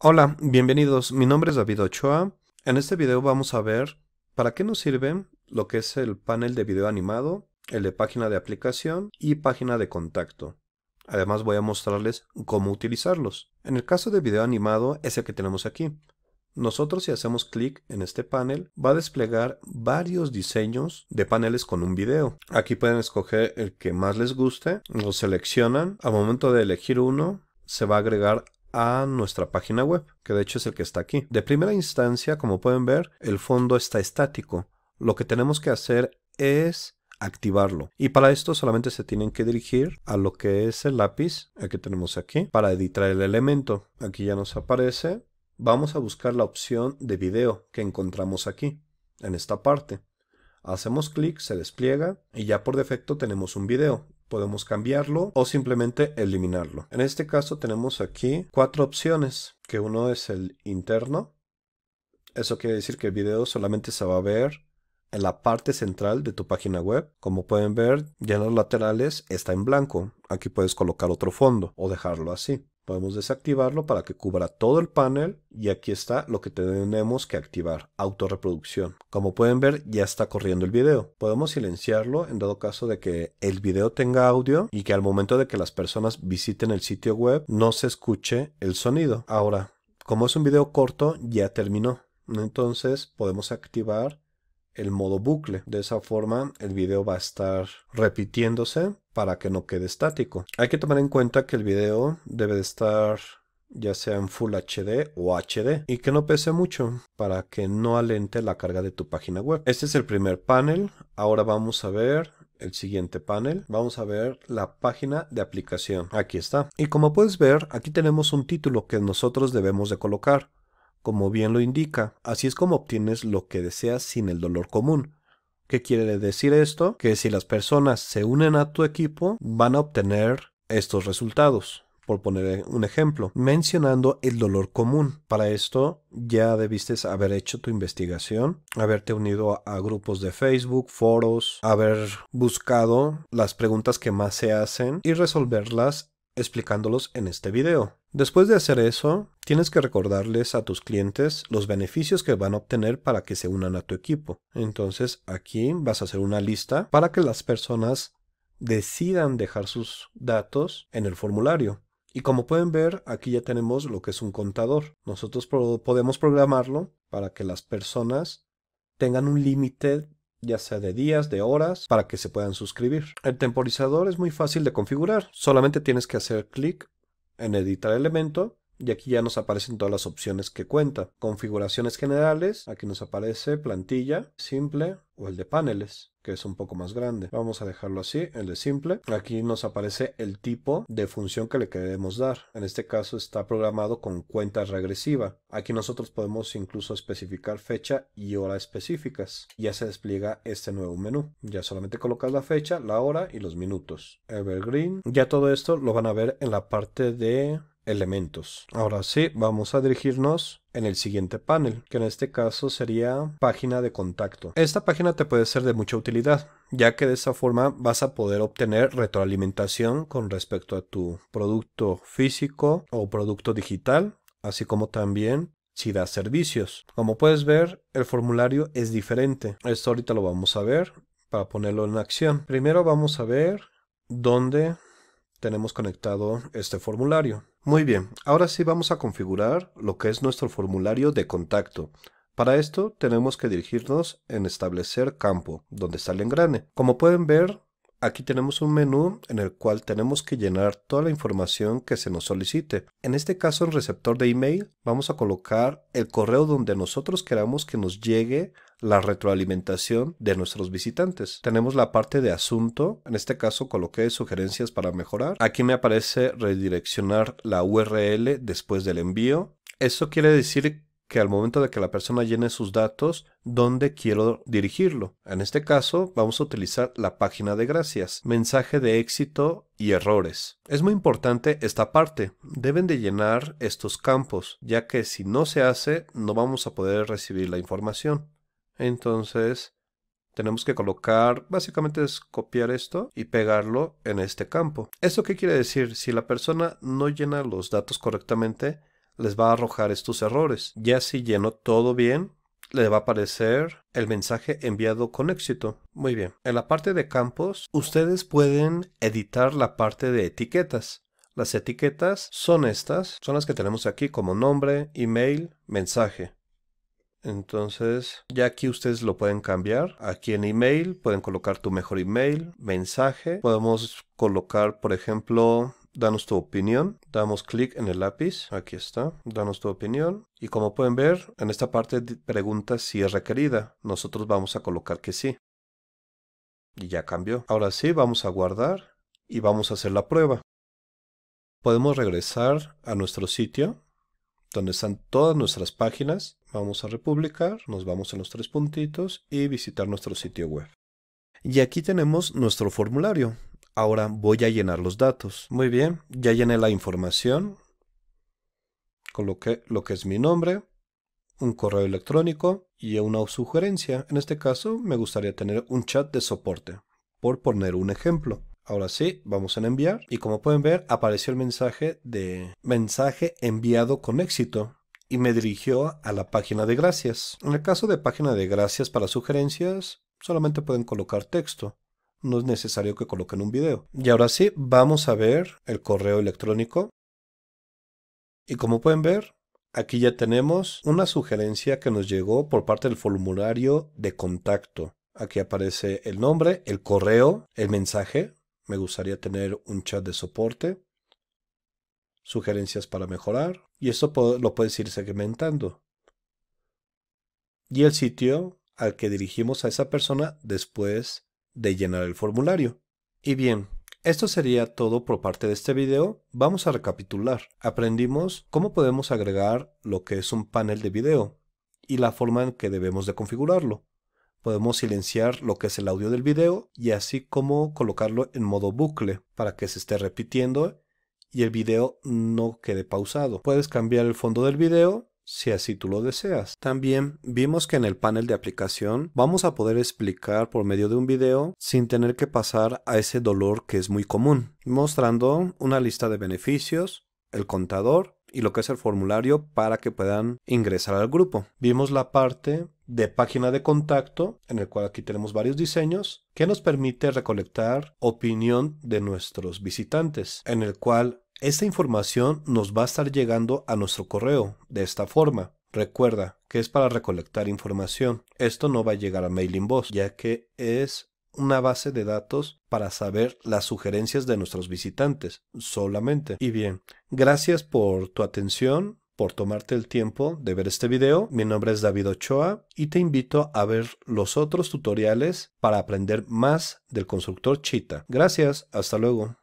Hola, bienvenidos. Mi nombre es David Ochoa. En este video vamos a ver para qué nos sirve lo que es el panel de video animado, el de página de aplicación y página de contacto. Además voy a mostrarles cómo utilizarlos. En el caso de video animado es el que tenemos aquí. Nosotros si hacemos clic en este panel va a desplegar varios diseños de paneles con un video. Aquí pueden escoger el que más les guste, lo seleccionan. Al momento de elegir uno se va a agregar a nuestra página web, que de hecho es el que está aquí. De primera instancia, como pueden ver, el fondo está estático. Lo que tenemos que hacer es activarlo. Y para esto solamente se tienen que dirigir a lo que es el lápiz, que tenemos aquí, para editar el elemento. Aquí ya nos aparece. Vamos a buscar la opción de video que encontramos aquí, en esta parte. Hacemos clic, se despliega y ya por defecto tenemos un video podemos cambiarlo o simplemente eliminarlo. En este caso tenemos aquí cuatro opciones, que uno es el interno. Eso quiere decir que el video solamente se va a ver en la parte central de tu página web. Como pueden ver, ya en los laterales está en blanco. Aquí puedes colocar otro fondo o dejarlo así. Podemos desactivarlo para que cubra todo el panel y aquí está lo que tenemos que activar, autorreproducción. Como pueden ver ya está corriendo el video. Podemos silenciarlo en dado caso de que el video tenga audio y que al momento de que las personas visiten el sitio web no se escuche el sonido. Ahora, como es un video corto ya terminó. Entonces podemos activar el modo bucle. De esa forma el video va a estar repitiéndose para que no quede estático. Hay que tomar en cuenta que el video debe de estar ya sea en Full HD o HD y que no pese mucho para que no alente la carga de tu página web. Este es el primer panel. Ahora vamos a ver el siguiente panel vamos a ver la página de aplicación aquí está y como puedes ver aquí tenemos un título que nosotros debemos de colocar como bien lo indica. Así es como obtienes lo que deseas sin el dolor común. ¿Qué quiere decir esto? Que si las personas se unen a tu equipo, van a obtener estos resultados. Por poner un ejemplo, mencionando el dolor común. Para esto ya debiste haber hecho tu investigación, haberte unido a grupos de Facebook, foros, haber buscado las preguntas que más se hacen y resolverlas explicándolos en este video. Después de hacer eso, tienes que recordarles a tus clientes los beneficios que van a obtener para que se unan a tu equipo. Entonces aquí vas a hacer una lista para que las personas decidan dejar sus datos en el formulario. Y como pueden ver, aquí ya tenemos lo que es un contador. Nosotros podemos programarlo para que las personas tengan un límite ya sea de días, de horas, para que se puedan suscribir. El temporizador es muy fácil de configurar, solamente tienes que hacer clic en editar elemento y aquí ya nos aparecen todas las opciones que cuenta. Configuraciones generales, aquí nos aparece plantilla, simple o el de paneles, que es un poco más grande. Vamos a dejarlo así, el de simple. Aquí nos aparece el tipo de función que le queremos dar. En este caso está programado con cuenta regresiva. Aquí nosotros podemos incluso especificar fecha y hora específicas. Ya se despliega este nuevo menú. Ya solamente colocas la fecha, la hora y los minutos. Evergreen. Ya todo esto lo van a ver en la parte de elementos. Ahora sí, vamos a dirigirnos en el siguiente panel, que en este caso sería página de contacto. Esta página te puede ser de mucha utilidad, ya que de esa forma vas a poder obtener retroalimentación con respecto a tu producto físico o producto digital, así como también si das servicios. Como puedes ver, el formulario es diferente. Esto ahorita lo vamos a ver para ponerlo en acción. Primero vamos a ver dónde tenemos conectado este formulario. Muy bien, ahora sí vamos a configurar lo que es nuestro formulario de contacto. Para esto tenemos que dirigirnos en establecer campo, donde está el engrane. Como pueden ver, aquí tenemos un menú en el cual tenemos que llenar toda la información que se nos solicite. En este caso, en receptor de email, vamos a colocar el correo donde nosotros queramos que nos llegue la retroalimentación de nuestros visitantes. Tenemos la parte de asunto, en este caso coloqué sugerencias para mejorar. Aquí me aparece redireccionar la URL después del envío. Eso quiere decir que al momento de que la persona llene sus datos, dónde quiero dirigirlo. En este caso, vamos a utilizar la página de gracias, mensaje de éxito y errores. Es muy importante esta parte. Deben de llenar estos campos, ya que si no se hace, no vamos a poder recibir la información. Entonces tenemos que colocar, básicamente es copiar esto y pegarlo en este campo. ¿Esto qué quiere decir? Si la persona no llena los datos correctamente, les va a arrojar estos errores. Ya si llenó todo bien, le va a aparecer el mensaje enviado con éxito. Muy bien. En la parte de campos, ustedes pueden editar la parte de etiquetas. Las etiquetas son estas, son las que tenemos aquí como nombre, email, mensaje. Entonces, ya aquí ustedes lo pueden cambiar. Aquí en email pueden colocar tu mejor email, mensaje. Podemos colocar, por ejemplo, danos tu opinión. Damos clic en el lápiz. Aquí está. Danos tu opinión. Y como pueden ver, en esta parte pregunta si es requerida. Nosotros vamos a colocar que sí. Y ya cambió. Ahora sí, vamos a guardar y vamos a hacer la prueba. Podemos regresar a nuestro sitio, donde están todas nuestras páginas Vamos a republicar, nos vamos a los tres puntitos y visitar nuestro sitio web. Y aquí tenemos nuestro formulario. Ahora voy a llenar los datos. Muy bien, ya llené la información. Coloqué lo que es mi nombre, un correo electrónico y una sugerencia. En este caso me gustaría tener un chat de soporte, por poner un ejemplo. Ahora sí, vamos a enviar y como pueden ver apareció el mensaje de mensaje enviado con éxito y me dirigió a la página de gracias. En el caso de página de gracias para sugerencias, solamente pueden colocar texto. No es necesario que coloquen un video. Y ahora sí, vamos a ver el correo electrónico. Y como pueden ver, aquí ya tenemos una sugerencia que nos llegó por parte del formulario de contacto. Aquí aparece el nombre, el correo, el mensaje. Me gustaría tener un chat de soporte sugerencias para mejorar, y esto lo puedes ir segmentando. Y el sitio al que dirigimos a esa persona después de llenar el formulario. Y bien, esto sería todo por parte de este video. Vamos a recapitular. Aprendimos cómo podemos agregar lo que es un panel de video y la forma en que debemos de configurarlo. Podemos silenciar lo que es el audio del video y así como colocarlo en modo bucle para que se esté repitiendo y el video no quede pausado. Puedes cambiar el fondo del video si así tú lo deseas. También vimos que en el panel de aplicación vamos a poder explicar por medio de un video sin tener que pasar a ese dolor que es muy común, mostrando una lista de beneficios, el contador y lo que es el formulario para que puedan ingresar al grupo. Vimos la parte de página de contacto, en el cual aquí tenemos varios diseños, que nos permite recolectar opinión de nuestros visitantes, en el cual esta información nos va a estar llegando a nuestro correo de esta forma. Recuerda que es para recolectar información. Esto no va a llegar a mailing box, ya que es una base de datos para saber las sugerencias de nuestros visitantes solamente. Y bien, gracias por tu atención por tomarte el tiempo de ver este video. Mi nombre es David Ochoa y te invito a ver los otros tutoriales para aprender más del constructor Cheetah. Gracias, hasta luego.